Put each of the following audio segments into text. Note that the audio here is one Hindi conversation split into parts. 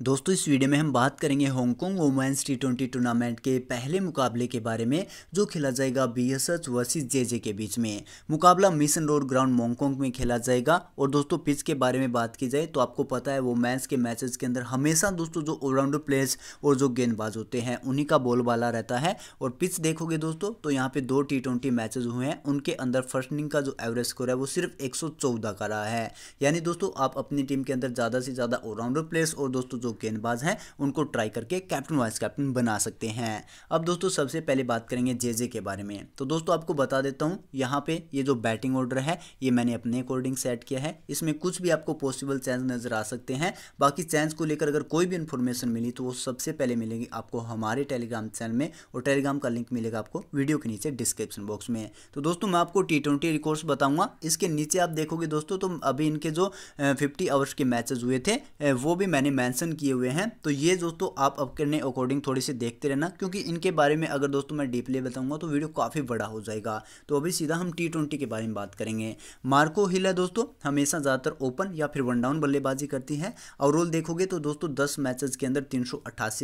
दोस्तों इस वीडियो में हम बात करेंगे Hong Kong women's T twenty tournament के पहले मुकाबले के बारे में जो खेला जाएगा B S H versus J J के बीच में मुकाबला मिशन रोड ग्राउंड हांगकांग में खेला जाएगा और दोस्तों पिच के बारे में बात की जाए तो आपको पता है वुमेंस के मैचेस के अंदर हमेशा दोस्तों जो ऑलराउंडर प्लेयर्स और जो गेंदबाज होते हैं उन्हीं का बोलबाला रहता है और पिच देखोगे दोस्तों तो यहाँ पर दो टी ट्वेंटी मैचेज हुए हैं उनके अंदर फर्स्ट इनिंग का जो एवरेज स्कोर है वो सिर्फ एक का रहा है यानी दोस्तों आप अपनी टीम के अंदर ज़्यादा से ज़्यादा ऑलराउंडर प्लेयर्स और दोस्तों जो गेंदबाज हैं उनको ट्राई करके कैप्टन वाइस कैप्टन बना सकते हैं अब दोस्तों सबसे पहले बात करेंगे जे के बारे में तो दोस्तों आपको बता देता हूँ यहाँ पे ये जो बैटिंग ऑर्डर है ये मैंने अपने अकॉर्डिंग सेट किया है इसमें कुछ भी आपको पॉसिबल चांस नज़र आ सकते हैं बाकी चांस को लेकर अगर कोई भी इन्फॉर्मेशन मिली तो वो सबसे पहले मिलेगी आपको हमारे टेलीग्राम चैनल में और टेलीग्राम का लिंक मिलेगा आपको वीडियो के नीचे डिस्क्रिप्शन बॉक्स में तो दोस्तों मैं आपको टी ट्वेंटी रिकॉर्ड्स बताऊंगा इसके नीचे आप देखोगे दोस्तों तो अभी इनके जो फिफ्टी आवर्स के मैचेज हुए थे वो भी मैंने मैंशन मेंशन किए हुए हैं तो ये दोस्तों आप अपने अकॉर्डिंग थोड़ी से देखते रहना क्योंकि इनके बारे में अगर दोस्तों मैं डीपली बताऊंगा तो वीडियो काफ़ी बड़ा हो जाएगा तो अभी सीधा हम टी के बारे में बात करेंगे मार्को हिल है दोस्तों हमेशा ज़्यादातर ओपन या फिर वन डाउन बल्लेबाजी करती है और रोल देखोगे तो दोस्तों दस मैचेस के अंदर तीन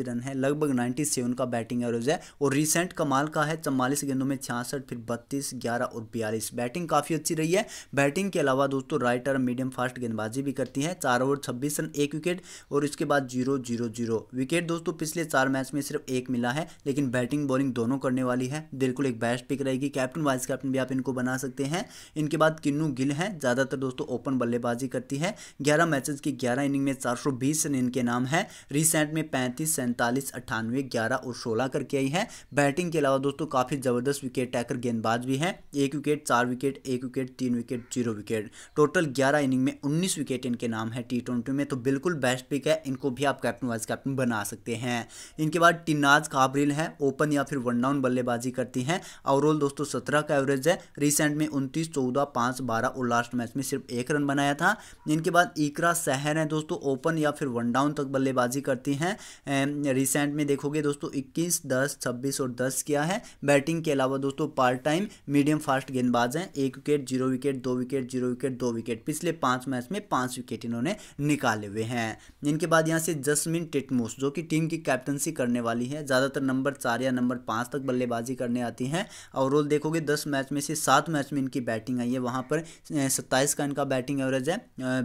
रन है लगभग नाइन्टी का बैटिंग एवरेज है और रिसेंट कमाल का है चौवालीस गेंदों में छियासठ फिर बत्तीस ग्यारह और बयालीस बैटिंग काफ़ी अच्छी रही है बैटिंग के अलावा दोस्तों राइट और मीडियम फास्ट गेंदबाजी भी करती है चार ओवर छब्बीस रन एक विकेट और इसके बाद पास जीरो जीरो जीरो विकेट दोस्तों पिछले चार मैच में सिर्फ एक मिला है लेकिन बैटिंग बॉलिंग दोनों करने वाली है बिल्कुल एक बेस्ट पिक रहेगी कैप्टन वाइस कैप्टन भी आप इनको बना सकते हैं इनके बाद किन्नू गिल हैं ज़्यादातर दोस्तों ओपन बल्लेबाजी करती है ग्यारह मैचेज की ग्यारह इनिंग में चार रन इनके नाम है रिसेंट में पैंतीस सैंतालीस अट्ठानवे ग्यारह और सोलह करके आई है बैटिंग के अलावा दोस्तों काफ़ी ज़बरदस्त विकेट टैकर गेंदबाज भी हैं एक विकेट चार विकेट एक विकेट तीन विकेट जीरो विकेट टोटल ग्यारह इनिंग में उन्नीस विकेट इनके नाम है टी में तो बिल्कुल बेस्ट पिक है इनको को भी आप कैप्टन वाइस कैप्टन बना सकते हैं इनके बाद टिन्नाज काबरिल है ओपन या फिर वन डाउन बल्लेबाजी करती हैं ओवरऑल दोस्तों सत्रह का एवरेज है रिसेंट में उनतीस चौदह पाँच बारह और लास्ट मैच में सिर्फ एक रन बनाया था इनके बाद इकरा सहर हैं दोस्तों ओपन या फिर वन डाउन तक बल्लेबाजी करती हैं रिसेंट में देखोगे दोस्तों इक्कीस दस छब्बीस और दस किया है बैटिंग के अलावा दोस्तों पार्ट टाइम मीडियम फास्ट गेंदबाज हैं एक विकेट जीरो विकेट दो विकेट जीरो विकेट दो विकेट पिछले पाँच मैच में पाँच विकेट इन्होंने निकाले हुए हैं इनके बाद यहाँ यहाँ से जसमिन टिटमोस जो कि टीम की कैप्टनसी करने वाली है ज़्यादातर नंबर चार या नंबर पाँच तक बल्लेबाजी करने आती हैं और रोल देखोगे दस मैच में से सात मैच में इनकी बैटिंग आई है वहाँ पर सत्ताईस का इनका बैटिंग एवरेज है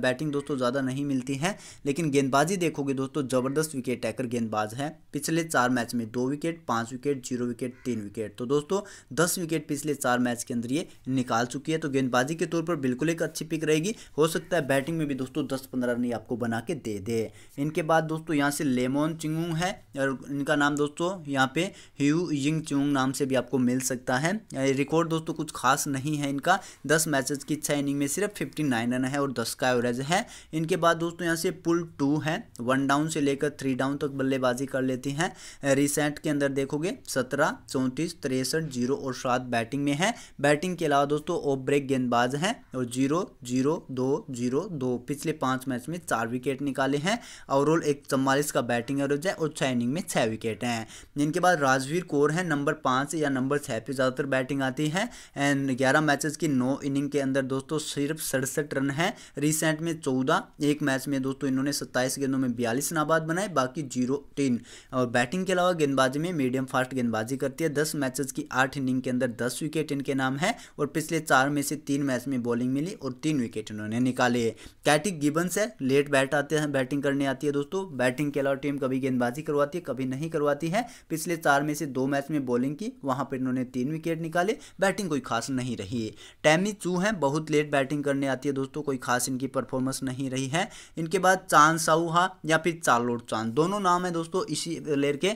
बैटिंग दोस्तों ज़्यादा नहीं मिलती है लेकिन गेंदबाजी देखोगे दोस्तों ज़बरदस्त विकेट टैकर गेंदबाज है पिछले चार मैच में दो विकेट पाँच विकेट जीरो विकेट तीन विकेट तो दोस्तों दस विकेट पिछले चार मैच के अंदर ये निकाल चुकी है तो गेंदबाजी के तौर पर बिल्कुल एक अच्छी पिक रहेगी हो सकता है बैटिंग में भी दोस्तों दस पंद्रह रन आपको बना के दे दे इनके बाद दोस्तों यहाँ से लेमोन चिंगुंग है और इनका नाम दोस्तों यहाँ पे ह्यू यिंग चिंगुंग नाम से भी आपको मिल सकता है रिकॉर्ड दोस्तों कुछ खास नहीं है इनका दस मैचेस की छः इनिंग में सिर्फ फिफ्टी नाइन रन है और दस का एवरेज है इनके बाद दोस्तों यहाँ से पुल टू है वन डाउन से लेकर थ्री डाउन तक बल्लेबाजी कर लेती हैं रिसेंट के अंदर देखोगे सत्रह चौंतीस तिरसठ जीरो और सात बैटिंग में है बैटिंग के अलावा दोस्तों ऑफ ब्रेक गेंदबाज हैं और जीरो जीरो दो जीरो दो पिछले पाँच मैच में चार विकेट निकाले हैं और ओवरऑल एक चम्बालीस का बैटिंग एवरेज है और छः इनिंग में छः विकेट हैं जिनके बाद राजवीर कौर हैं नंबर पाँच या नंबर छः पे ज़्यादातर बैटिंग आती है एंड ग्यारह मैचेस की नौ इनिंग के अंदर दोस्तों सिर्फ सड़सठ रन हैं रिसेंट में चौदह एक मैच में दोस्तों इन्होंने सत्ताईस गेंदों में बयालीस नाबाद बनाए बाकी जीरो तीन और बैटिंग के अलावा गेंदबाजी में मीडियम फास्ट गेंदबाजी करती है दस मैचेस की आठ इनिंग के अंदर दस विकेट इनके नाम है और पिछले चार में से तीन मैच में बॉलिंग मिली और तीन विकेट इन्होंने निकाले कैटिक गिबन्स है लेट बैट आते हैं बैटिंग करने आती है दोस्तों बैटिंग के अलावा टीम कभी गेंदबाजी करवाती है कभी नहीं करवाती है पिछले चार में से दो मैच में बॉलिंग की वहां पर इन्होंने तीन विकेट निकाले बैटिंग कोई खास नहीं रही है टैमी चू हैं बहुत लेट बैटिंग करने आती है दोस्तों कोई खास इनकी परफॉर्मेंस नहीं रही है इनके बाद चांद साहूहा या फिर चालोड चांद दोनों नाम है दोस्तों इसी प्लेयर के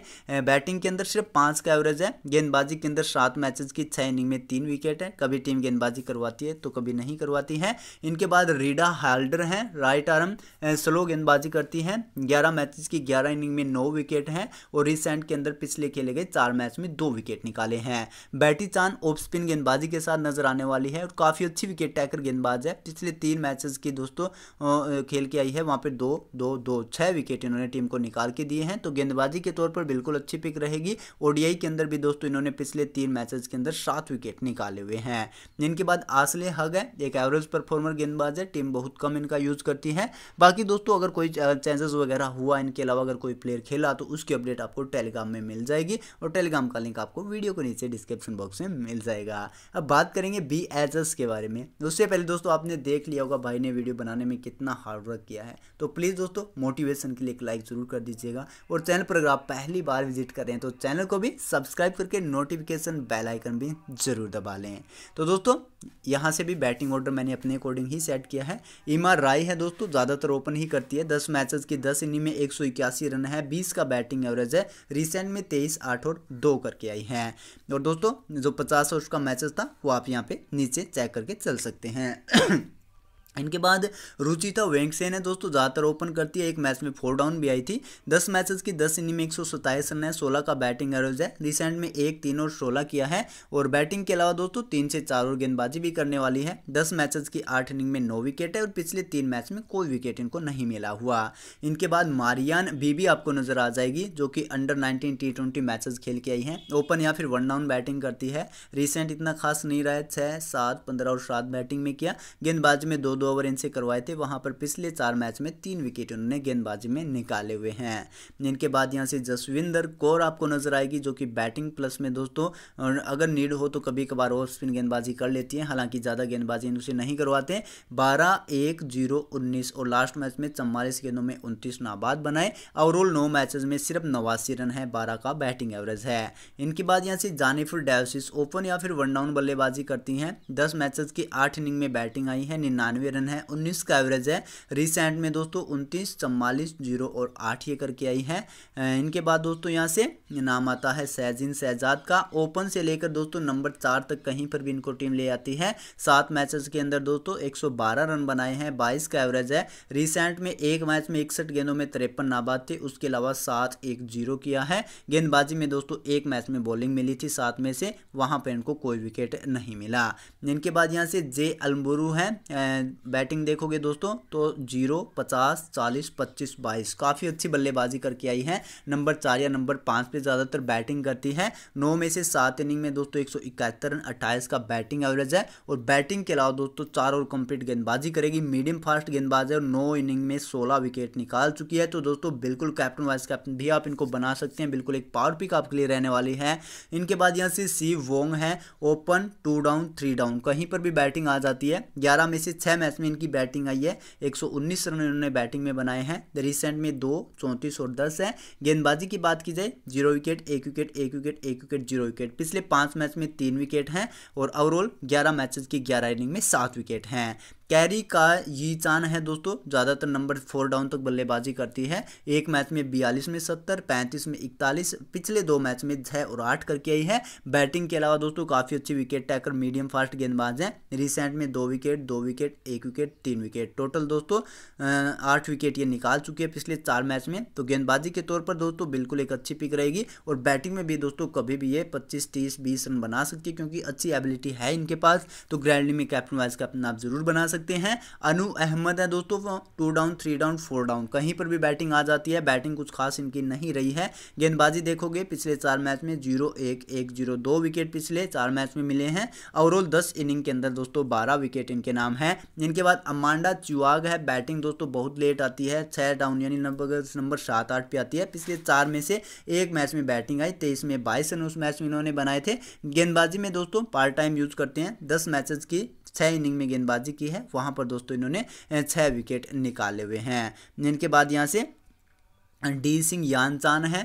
बैटिंग के अंदर सिर्फ पाँच का एवरेज है गेंदबाजी के अंदर सात मैचेज की छः इनिंग में तीन विकेट है कभी टीम गेंदबाजी करवाती है तो कभी नहीं करवाती है इनके बाद रीडा हाल्डर हैं राइट आर्म स्लो गेंदबाजी करती हैं ग्यारह मैचेस की ग्यारह इनिंग में नौ विकेट हैं और रिसेंट के अंदर पिछले खेले गए चार मैच में दो विकेट निकाले हैं बैटी चांद ऑफ स्पिन गेंदबाजी के साथ नजर आने वाली है और काफ़ी अच्छी विकेट टैकर गेंदबाज है पिछले तीन मैचेस की दोस्तों खेल के आई है वहां पर दो दो दो छह विकेट इन्होंने टीम को निकाल के दिए हैं तो गेंदबाजी के तौर पर बिल्कुल अच्छी पिक रहेगी ओडीआई के अंदर भी दोस्तों इन्होंने पिछले तीन मैचेस के अंदर सात विकेट निकाले हुए हैं इनके बाद आसले हग है एक एवरेज परफॉर्मर गेंदबाज है टीम बहुत कम इनका यूज करती है बाकी दोस्तों अगर कोई चांसेस वगैरह हुआ इनके अलावा अगर कोई प्लेयर खेला तो उसकी अपडेट आपको टेलीग्राम में मिल जाएगी और टेलीग्राम का लिंक आपको वीडियो के नीचे डिस्क्रिप्शन बॉक्स में मिल जाएगा अब बात करेंगे बी एच एस के बारे में उससे पहले दोस्तों आपने देख लिया होगा भाई ने वीडियो बनाने में कितना हार्डवर्क किया है तो प्लीज़ दोस्तों मोटिवेशन के लिए एक लाइक ज़रूर कर दीजिएगा और चैनल पर अगर आप पहली बार विजिट कर रहे हैं तो चैनल को भी सब्सक्राइब करके नोटिफिकेशन बेल आइकन भी ज़रूर दबा लें तो दोस्तों यहाँ से भी बैटिंग ऑर्डर मैंने अपने अकॉर्डिंग ही सेट किया है इमा राय है दोस्तों ज़्यादातर ओपन ही करती है दस मैचेस की दस दस इनिंग में एक रन है बीस का बैटिंग एवरेज है रिसेंट में तेईस आठ और दो करके आई है और दोस्तों जो पचास ओवर का मैचेस था वो आप यहाँ पे नीचे चेक करके चल सकते हैं इनके बाद रुचिता वेंगसेन है दोस्तों ज़्यादातर ओपन करती है एक मैच में फोर डाउन भी आई थी दस मैचेस की दस इनिंग में एक सौ सत्ताईस रन है सोलह का बैटिंग एवरेज है रिसेंट में एक तीन और सोलह किया है और बैटिंग के अलावा दोस्तों तीन से चार और गेंदबाजी भी करने वाली है दस मैचेस की आठ इनिंग में नौ विकेट है और पिछले तीन मैच में कोई विकेट इनको नहीं मिला हुआ इनके बाद मारियान बीबी आपको नजर आ जाएगी जो कि under nineteen T twenty matches खेल के आई है ओपन या फिर वन डाउन बैटिंग करती है रिसेंट इतना खास नहीं रहा है छः सात पंद्रह और सात बैटिंग में किया गेंदबाजी में दो दो दो ओवर इनसे करवाए थे वहाँ पर पिछले चार मैच में तीन विकेट उन्होंने गेंदबाजी में निकाले हुए हैं जिनके बाद यहाँ से जसविंदर कौर आपको नजर आएगी जो कि बैटिंग प्लस में दोस्तों अगर नीड हो तो कभी कभार ऑफ स्पिन गेंदबाजी कर लेती हैं हालांकि ज़्यादा गेंदबाजी इनसे नहीं करवाते बारह एक जीरो उन्नीस और लास्ट मैच में चम्बालीस गेंदों में उनतीस नाबाद बनाए ओवरऑल नौ मैचेस में सिर्फ नवासी रन है बारह का बैटिंग एवरेज है इनके बाद यहाँ से जानीफुल डेवसिस ओपन या फिर वन डाउन बल्लेबाजी करती हैं दस मैचेस की आठ इनिंग में बैटिंग आई है निन्यानवे रन है उन्नीस का एवरेज है रिसेंट में दोस्तों उनतीस चम्बालीस जीरो और आठ ये करके आई है इनके बाद दोस्तों यहाँ से नाम आता है सैजिन सहजाद का ओपन से लेकर दोस्तों नंबर चार तक कहीं पर भी इनको टीम ले आती है सात मैचेस के अंदर दोस्तों एक रन बनाए हैं बाईस का एवरेज है रिसेंट में एक मैच में इकसठ गेंदों में तिरपन नाबाद थे उसके अलावा सात एक जीरो किया है गेंदबाजी में दोस्तों एक मैच में बॉलिंग मिली थी सात में से वहां पर इनको कोई विकेट नहीं मिला इनके बाद यहां से जे अलबुरू हैं बैटिंग देखोगे दोस्तों तो जीरो पचास चालीस पच्चीस बाईस काफ़ी अच्छी बल्लेबाजी करके आई है नंबर चार या नंबर पाँच पे ज़्यादातर बैटिंग करती है नौ में से सात इनिंग में दोस्तों एक सौ इकहत्तर रन अट्ठाईस का बैटिंग एवरेज है और बैटिंग के अलावा दोस्तों चार और कंप्लीट गेंदबाजी करेगी मीडियम फास्ट गेंदबाज है और नौ इनिंग में सोलह विकेट निकाल चुकी है तो दोस्तों बिल्कुल कैप्टन वाइस कैप्टन भी आप इनको बना सकते हैं बिल्कुल एक पावर पिक आपके लिए रहने वाली है इनके बाद यहाँ से सी वोंग है open two down three down कहीं पर भी बैटिंग आ जाती है ग्यारह में से छः इसमें इनकी बैटिंग आई है 119 रन इन्होंने बैटिंग में बनाए हैं रिसेंट में दो चौंतीस और दस है गेंदबाजी की बात की जाए जीरो विकेट एक विकेट एक विकेट एक विकेट जीरो विकेट पिछले पांच मैच में तीन विकेट हैं और ओवरऑल ग्यारह मैचेज की ग्यारह इनिंग में सात विकेट हैं कैरी का यी चान है दोस्तों ज़्यादातर नंबर फोर डाउन तक बल्लेबाजी करती है एक मैच में बयालीस में सत्तर पैंतीस में इकतालीस पिछले दो मैच में छः और आठ करके आई है बैटिंग के अलावा दोस्तों काफ़ी अच्छी विकेट टैकर मीडियम फास्ट गेंदबाज हैं रिसेंट में दो विकेट दो विकेट एक विकेट तीन विकेट टोटल दोस्तों आठ विकेट ये निकाल चुकी है पिछले चार मैच में तो गेंदबाजी के तौर पर दोस्तों बिल्कुल एक अच्छी पिक रहेगी और बैटिंग में भी दोस्तों कभी भी ये पच्चीस तीस बीस रन बना सकती है क्योंकि अच्छी एबिलिटी है इनके पास तो ग्रैंडली में कैप्टन वाइज कैप्टन आप जरूर बना सकते सकते हैं अनु अहमद है दोस्तों two down three down four down कहीं पर भी बैटिंग आ जाती है बैटिंग कुछ खास इनकी नहीं रही है गेंदबाजी देखोगे पिछले चार मैच में जीरो एक एक जीरो दो विकेट पिछले चार मैच में मिले हैं ओवरऑल दस इनिंग के अंदर दोस्तों बारह विकेट इनके नाम है इनके बाद अमांडा चुआग है बैटिंग दोस्तों बहुत लेट आती है छः डाउन यानी नंबर सात आठ पे आती है पिछले चार में से एक मैच में बैटिंग आई तेईस में बाईस रन उस मैच में इन्होंने बनाए थे गेंदबाजी में दोस्तों पार्ट टाइम यूज करते हैं दस मैचेस की छह इनिंग में गेंदबाजी की है वहाँ पर दोस्तों इन्होंने छः विकेट निकाले हुए हैं इनके बाद यहाँ से डी सिंह यानचान है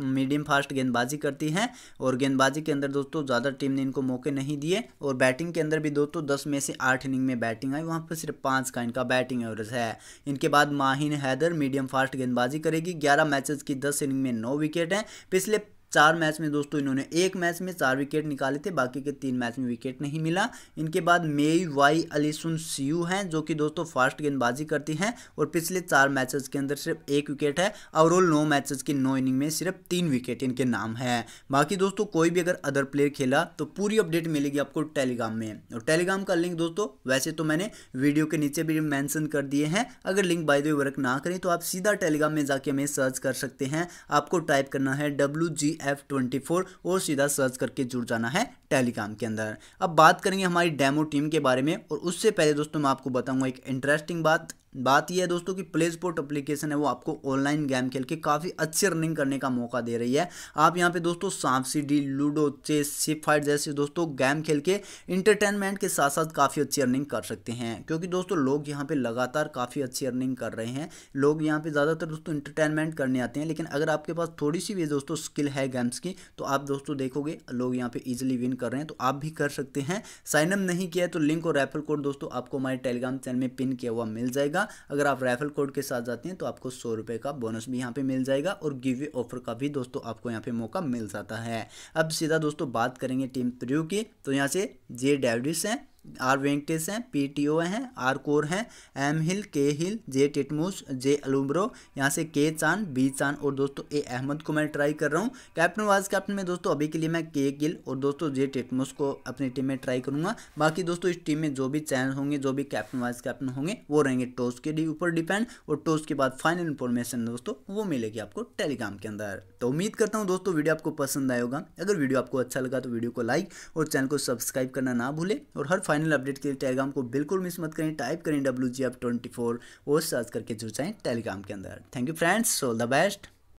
मीडियम फास्ट गेंदबाजी करती हैं और गेंदबाजी के अंदर दोस्तों ज़्यादा टीम ने इनको मौके नहीं दिए और बैटिंग के अंदर भी दोस्तों दस में से आठ इनिंग में बैटिंग आई वहाँ पर सिर्फ पाँच का इनका बैटिंग एवरेज है इनके बाद माहिन हैदर मीडियम फास्ट गेंदबाजी करेगी ग्यारह मैचेस की दस इनिंग में नौ विकेट हैं पिछले चार मैच में दोस्तों इन्होंने एक मैच में चार विकेट निकाले थे बाकी के तीन मैच में विकेट नहीं मिला इनके बाद मेई वाई अलीसुन सीयू हैं जो कि दोस्तों फास्ट गेंदबाजी करती हैं और पिछले चार मैचेस के अंदर सिर्फ एक विकेट है ओवरऑल नौ मैचेस की नौ इनिंग में सिर्फ तीन विकेट इनके नाम है बाकी दोस्तों कोई भी अगर अदर प्लेयर खेला तो पूरी अपडेट मिलेगी आपको टेलीग्राम में और टेलीग्राम का लिंक दोस्तों वैसे तो मैंने वीडियो के नीचे भी मैंसन कर दिए हैं अगर लिंक बाई द वर्क ना करें तो आप सीधा टेलीग्राम में जाके हमें सर्च कर सकते हैं आपको टाइप करना है W G F twenty four और सीधा सर्च करके जुड़ जाना है टेलीग्राम के अंदर अब बात करेंगे हमारी डेमो टीम के बारे में और उससे पहले दोस्तों मैं आपको बताऊंगा एक इंटरेस्टिंग बात बात यह है दोस्तों कि प्ले स्पोर्ट अप्लीकेशन है वो आपको ऑनलाइन गेम खेल के काफ़ी अच्छी रनिंग करने का मौका दे रही है आप यहाँ पे दोस्तों सांप सीढ़ी लूडो चेस सिप फाइट जैसे दोस्तों गेम खेल के इंटरटेनमेंट के साथ साथ काफ़ी अच्छी अर्निंग कर सकते हैं क्योंकि दोस्तों लोग यहाँ पे लगातार काफ़ी अच्छी अर्निंग कर रहे हैं लोग यहाँ पर ज़्यादातर दोस्तों इंटरटेनमेंट करने आते हैं लेकिन अगर आपके पास थोड़ी सी भी दोस्तों स्किल है गेम्स की तो आप दोस्तों देखोगे लोग यहाँ पर ईजिली विन कर रहे हैं तो आप भी कर सकते हैं साइनअप नहीं किया है तो लिंक और रेफर कोड दोस्तों आपको हमारे टेलीग्राम चैनल में पिन किया हुआ मिल जाएगा अगर आप रेफर कोड के साथ जाते हैं तो आपको सौ रुपये का बोनस भी यहाँ पे मिल जाएगा और गिवे ऑफर का भी दोस्तों आपको यहाँ पे मौका मिल जाता है अब सीधा दोस्तों बात करेंगे टीम प्रियो की तो यहाँ से जे डेविडिस हैं आर वेंकटेश हैं पी टी ओ हैं आर कोर हैं एम हिल के हिल जे टिटमूस जे अलुम्ब्रो यहाँ से के चांद बी चांद और दोस्तों ए अहमद को मैं ट्राई कर रहा हूँ कैप्टन वाइस कैप्टन में दोस्तों अभी के लिए मैं के गिल और दोस्तों जे टिटमूस को अपनी टीम में ट्राई करूँगा बाकी दोस्तों इस टीम में जो भी चैन होंगे जो भी कैप्टन वाइस कैप्टन होंगे वो रहेंगे टॉस के ऊपर डिपेंड और टॉस के बाद फाइनल इन्फॉर्मेशन दोस्तों वो मिलेगी आपको टेलीग्राम के अंदर तो उम्मीद करता हूँ दोस्तों वीडियो आपको पसंद आएगा अगर वीडियो आपको अच्छा लगा तो वीडियो को लाइक और चैनल को सब्सक्राइब करना ना भूले और हर फाइनल फाइनल अपडेट के लिए टेलीग्राम को बिल्कुल मिस मत करें टाइप करें W G F twenty four वो सर्च करके जुड़ जाएँ टेलीग्राम के अंदर thank you friends all the best